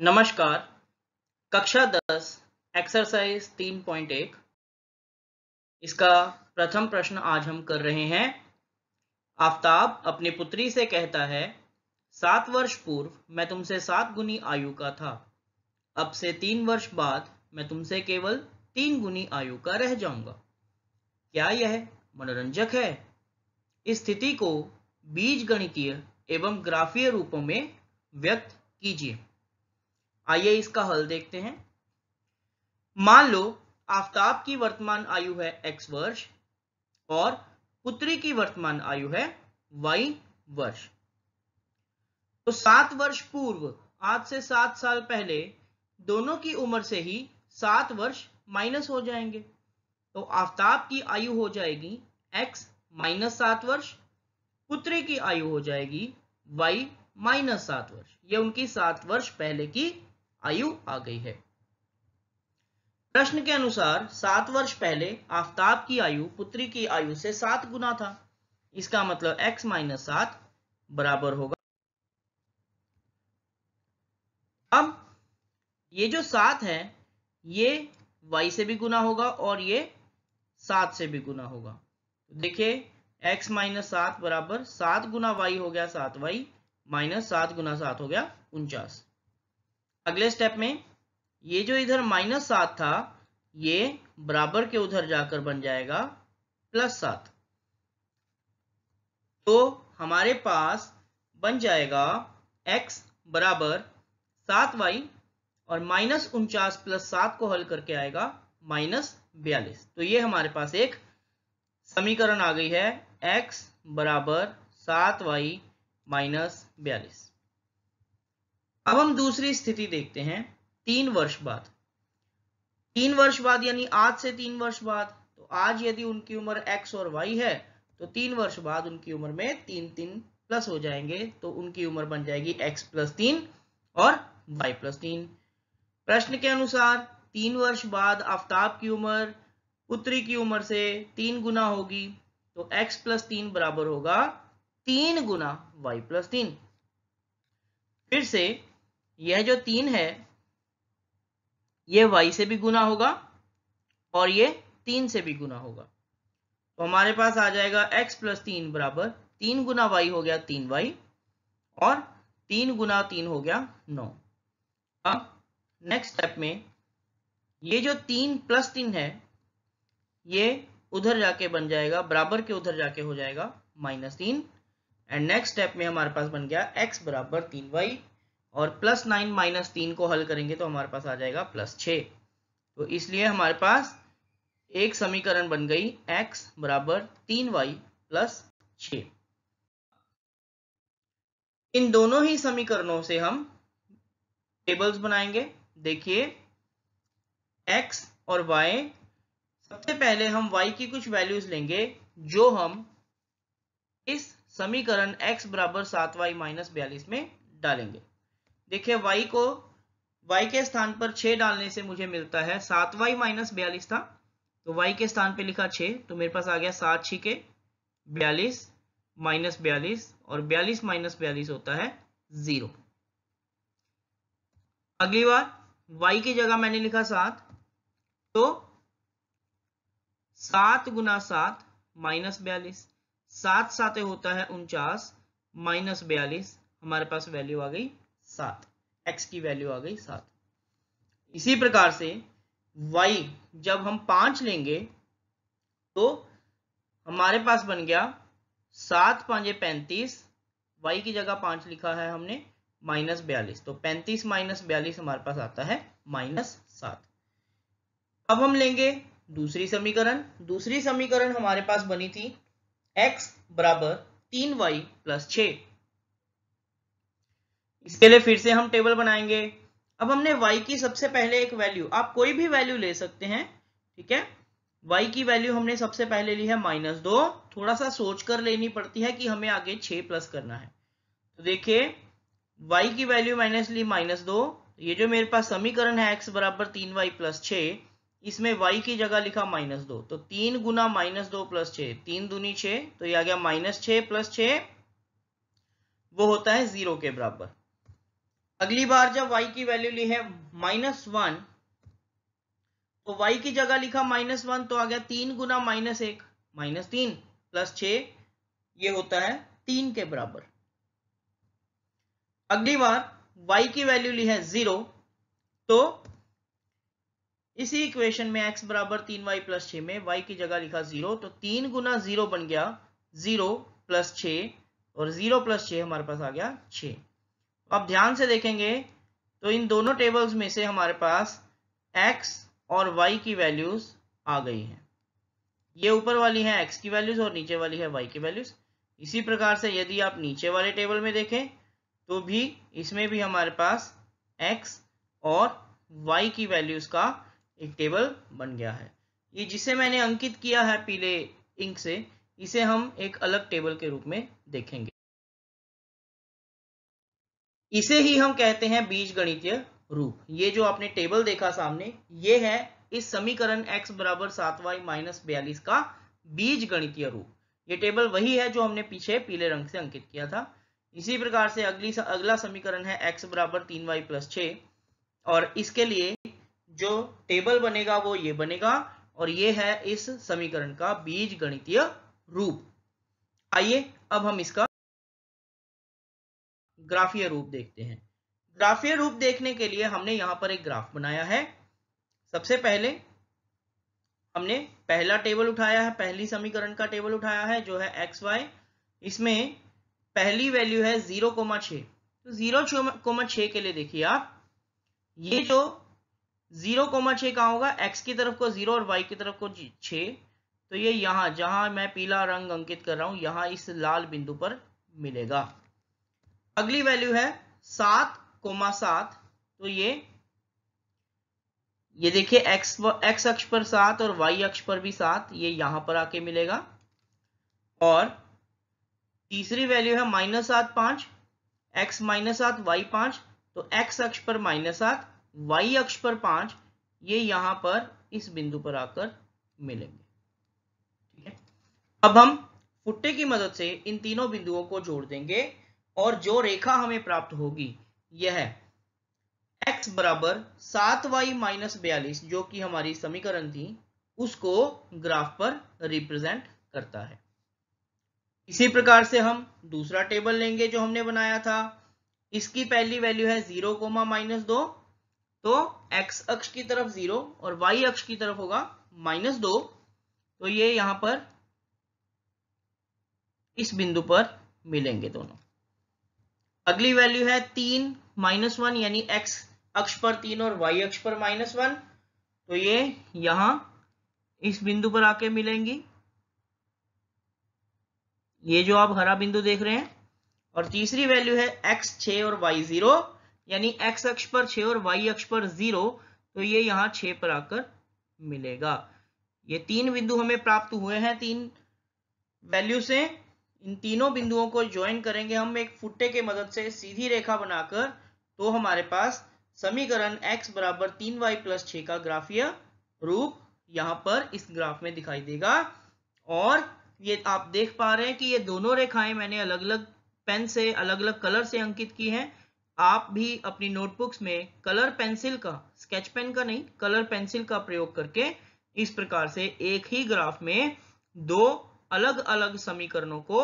नमस्कार कक्षा 10 एक्सरसाइज 3.1 इसका प्रथम प्रश्न आज हम कर रहे हैं आफ्ताब अपने पुत्री से कहता है सात वर्ष पूर्व मैं तुमसे सात गुनी आयु का था अब से तीन वर्ष बाद मैं तुमसे केवल तीन गुनी आयु का रह जाऊंगा क्या यह मनोरंजक है इस स्थिति को बीज गणितीय एवं ग्राफीय रूपों में व्यक्त कीजिए आइए इसका हल देखते हैं मान लो आफ्ताब की वर्तमान आयु है एक्स वर्ष और पुत्री की वर्तमान आयु है वाई वर्ष तो सात वर्ष पूर्व आज से सात साल पहले दोनों की उम्र से ही सात वर्ष माइनस हो जाएंगे तो आफ्ताब की आयु हो जाएगी एक्स माइनस सात वर्ष पुत्री की आयु हो जाएगी वाई माइनस सात वर्ष ये उनकी सात वर्ष पहले की आयु आ गई है प्रश्न के अनुसार सात वर्ष पहले आफ्ताब की आयु पुत्री की आयु से सात गुना था इसका मतलब x माइनस सात बराबर होगा अब ये जो सात है ये y से भी गुना होगा और ये सात से भी गुना होगा देखिए x माइनस सात बराबर सात गुना वाई हो गया सात वाई माइनस सात गुना सात हो गया उनचास अगले स्टेप में ये जो इधर माइनस सात था ये बराबर के उधर जाकर बन जाएगा प्लस सात तो हमारे पास बन जाएगा x बराबर सात वाई और माइनस उनचास प्लस सात को हल करके आएगा माइनस बयालीस तो ये हमारे पास एक समीकरण आ गई है x बराबर सात वाई माइनस बयालीस अब हम दूसरी स्थिति देखते हैं तीन वर्ष बाद तीन वर्ष बाद यानी आज से तीन वर्ष बाद तो आज यदि उनकी उम्र एक्स और वाई है तो तीन वर्ष बाद उनकी उम्र में तीन तीन प्लस हो जाएंगे तो उनकी उम्र बन जाएगी एक्स प्लस तीन और वाई प्लस तीन प्रश्न के अनुसार तीन वर्ष बाद आफ्ताब की उम्र पुत्री की उम्र से तीन गुना होगी तो x प्लस तीन बराबर होगा तीन गुना वाई प्लस तीन फिर से यह जो तीन है ये वाई से भी गुना होगा और ये तीन से भी गुना होगा तो हमारे पास आ जाएगा x प्लस तीन बराबर तीन गुना वाई हो गया तीन वाई और तीन गुना तीन हो गया नौ अब नेक्स्ट स्टेप में ये जो तीन प्लस तीन है ये उधर जाके बन जाएगा बराबर के उधर जाके हो जाएगा माइनस तीन एंड नेक्स्ट स्टेप में हमारे पास बन गया एक्स बराबर तीन वाई और प्लस नाइन माइनस तीन को हल करेंगे तो हमारे पास आ जाएगा प्लस छ तो इसलिए हमारे पास एक समीकरण बन गई x बराबर तीन वाई प्लस छ इन दोनों ही समीकरणों से हम टेबल्स बनाएंगे देखिए x और y सबसे पहले हम y की कुछ वैल्यूज लेंगे जो हम इस समीकरण x बराबर सात वाई माइनस बयालीस में डालेंगे देखिए y को y के स्थान पर छः डालने से मुझे मिलता है सात वाई माइनस बयालीस था तो y के स्थान पे लिखा छः तो मेरे पास आ गया सात छी के बयालीस माइनस बयालीस और बयालीस माइनस बयालीस होता है जीरो अगली बार y की जगह मैंने लिखा सात तो सात गुना सात माइनस बयालीस सात साते होता है उनचास माइनस बयालीस हमारे पास वैल्यू आ गई सात एक्स की वैल्यू आ गई सात इसी प्रकार से वाई जब हम पांच लेंगे तो हमारे पास बन गया सात पांचे पैंतीस वाई की जगह पांच लिखा है हमने माइनस बयालीस तो पैंतीस माइनस बयालीस हमारे पास आता है माइनस सात अब हम लेंगे दूसरी समीकरण दूसरी समीकरण हमारे पास बनी थी x बराबर तीन वाई प्लस छ इसके लिए फिर से हम टेबल बनाएंगे अब हमने y की सबसे पहले एक वैल्यू आप कोई भी वैल्यू ले सकते हैं ठीक है y की वैल्यू हमने सबसे पहले ली है माइनस दो थोड़ा सा सोच कर लेनी पड़ती है कि हमें आगे छ प्लस करना है तो देखिए y की वैल्यू माइनस ली माइनस दो ये जो मेरे पास समीकरण है x बराबर तीन वाई प्लस छ इसमें y की जगह लिखा माइनस दो तो तीन गुना माइनस दो प्लस छ तीन दूनी छ तो ये आ गया माइनस छ प्लस छ वो होता है जीरो के बराबर अगली बार जब y की वैल्यू ली है माइनस वन तो y की जगह लिखा माइनस वन तो आ गया तीन गुना माइनस एक माइनस तीन प्लस छ ये होता है तीन के बराबर अगली बार y की वैल्यू ली है जीरो तो इसी इक्वेशन में x बराबर तीन वाई प्लस छ में y की जगह लिखा जीरो तो तीन गुना जीरो बन गया जीरो प्लस छ और जीरो प्लस छ हमारे पास आ गया छ तो आप ध्यान से देखेंगे तो इन दोनों टेबल्स में से हमारे पास x और y की वैल्यूज आ गई हैं ये ऊपर वाली है x की वैल्यूज और नीचे वाली है y की वैल्यूज इसी प्रकार से यदि आप नीचे वाले टेबल में देखें तो भी इसमें भी हमारे पास x और y की वैल्यूज का एक टेबल बन गया है ये जिसे मैंने अंकित किया है पीले इंक से इसे हम एक अलग टेबल के रूप में देखेंगे इसे ही हम कहते हैं बीज गणित रूप ये जो आपने टेबल देखा सामने ये है इस समीकरण x बराबर सात वाई माइनस बयालीस का बीज गणितीय रूप ये टेबल वही है जो हमने पीछे पीले रंग से अंकित किया था इसी प्रकार से अगली अगला समीकरण है x बराबर तीन वाई प्लस छ और इसके लिए जो टेबल बनेगा वो ये बनेगा और ये है इस समीकरण का बीज गणितीय रूप आइए अब हम इसका ग्राफीय रूप देखते हैं ग्राफीय रूप देखने के लिए हमने यहां पर एक ग्राफ बनाया है सबसे पहले हमने पहला टेबल उठाया है पहली समीकरण का टेबल उठाया है जो है एक्स वाई इसमें पहली वैल्यू है जीरो कोमा छ तो जीरो कोमा छ के लिए देखिए आप ये जो जीरो कोमा छ का होगा एक्स की तरफ को जीरो और वाई की तरफ को छ तो ये यहां जहां मैं पीला रंग अंकित कर रहा हूं यहां इस लाल बिंदु पर मिलेगा अगली वैल्यू है सात कोमा सात तो ये ये देखिए एक्स एक्स अक्ष पर सात और वाई अक्ष पर भी सात ये यहां पर आके मिलेगा और तीसरी वैल्यू है माइनस सात पांच एक्स माइनस सात वाई पांच तो एक्स अक्ष पर माइनस सात वाई अक्ष पर पांच ये यहां पर इस बिंदु पर आकर मिलेंगे ठीक है अब हम फुट्टे की मदद से इन तीनों बिंदुओं को जोड़ देंगे और जो रेखा हमें प्राप्त होगी यह x बराबर सात वाई माइनस बयालीस जो कि हमारी समीकरण थी उसको ग्राफ पर रिप्रेजेंट करता है इसी प्रकार से हम दूसरा टेबल लेंगे जो हमने बनाया था इसकी पहली वैल्यू है जीरो कोमा माइनस दो तो x अक्ष की तरफ जीरो और y अक्ष की तरफ होगा माइनस दो तो ये यहां पर इस बिंदु पर मिलेंगे दोनों अगली वैल्यू है तीन माइनस वन यानी एक्स अक्ष पर तीन और वाई अक्ष पर माइनस वन तो ये यहां इस बिंदु पर आके मिलेंगी ये जो आप हरा बिंदु देख रहे हैं और तीसरी वैल्यू है x छ और y जीरो यानी x अक्ष पर छ और y अक्ष पर जीरो तो ये यहां छ पर आकर मिलेगा ये तीन बिंदु हमें प्राप्त हुए हैं तीन वैल्यू से इन तीनों बिंदुओं को ज्वाइन करेंगे हम एक फुट्टे के मदद से सीधी रेखा बनाकर तो हमारे पास समीकरण x बराबर तीन वाई प्लस छ का ग्राफीय रूप यहाँ पर इस ग्राफ में दिखाई देगा और ये आप देख पा रहे हैं कि ये दोनों रेखाएं मैंने अलग अलग पेन से अलग अलग कलर से अंकित की हैं आप भी अपनी नोटबुक्स में कलर पेंसिल का स्केच पेन का नहीं कलर पेंसिल का प्रयोग करके इस प्रकार से एक ही ग्राफ में दो अलग अलग समीकरणों को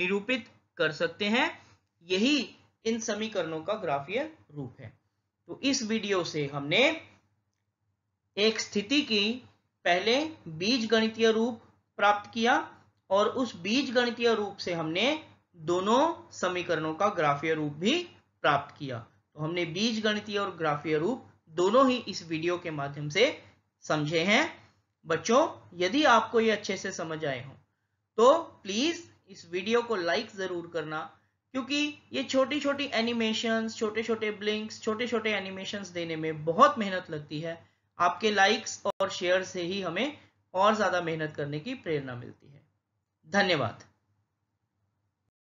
निरूपित कर सकते हैं यही इन समीकरणों का ग्राफीय रूप है तो इस वीडियो से हमने एक स्थिति की पहले बीज गणितीय रूप प्राप्त किया और उस बीज गणितीय रूप से हमने दोनों समीकरणों का ग्राफीय रूप भी प्राप्त किया तो हमने बीज गणितीय और ग्राफीय रूप दोनों ही इस वीडियो के माध्यम से समझे हैं बच्चों यदि आपको ये अच्छे से समझ आए हों तो प्लीज इस वीडियो को लाइक जरूर करना क्योंकि ये छोटी छोटी एनिमेशंस छोटे छोटे ब्लिंक्स छोटे छोटे एनिमेशंस देने में बहुत मेहनत लगती है आपके लाइक्स और शेयर से ही हमें और ज्यादा मेहनत करने की प्रेरणा मिलती है धन्यवाद